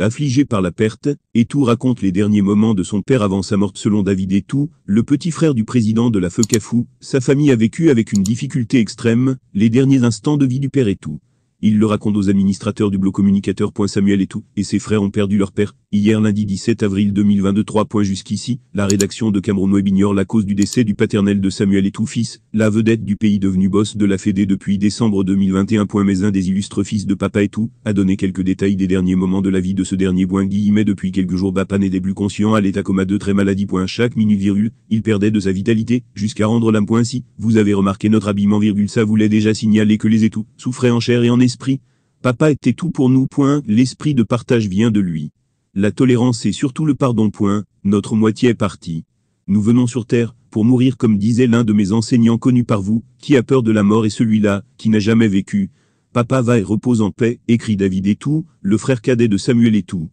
Affligé par la perte, Etou raconte les derniers moments de son père avant sa mort. Selon David Etou, le petit frère du président de la Feucafou. sa famille a vécu avec une difficulté extrême les derniers instants de vie du père Etou. Il le raconte aux administrateurs du bloc communicateur. Samuel Etou et ses frères ont perdu leur père, Hier lundi 17 avril 2023. Jusqu'ici, la rédaction de Cameroun Web ignore la cause du décès du paternel de Samuel fils la vedette du pays devenu boss de la Fédé depuis décembre 2021. Mais un des illustres fils de Papa Etou a donné quelques détails des derniers moments de la vie de ce dernier. guillemet depuis quelques jours papa n'était début conscient à l'état coma de très maladie. Chaque minute virule, il perdait de sa vitalité, jusqu'à rendre l'âme. Si, vous avez remarqué notre habillement virgule, ça voulait déjà signaler que les Etou souffraient en chair et en esprit. Papa était tout pour nous. L'esprit de partage vient de lui la tolérance et surtout le pardon. Point, notre moitié est partie. Nous venons sur terre, pour mourir comme disait l'un de mes enseignants connus par vous, qui a peur de la mort et celui-là, qui n'a jamais vécu. Papa va et repose en paix, écrit David tout, le frère cadet de Samuel tout.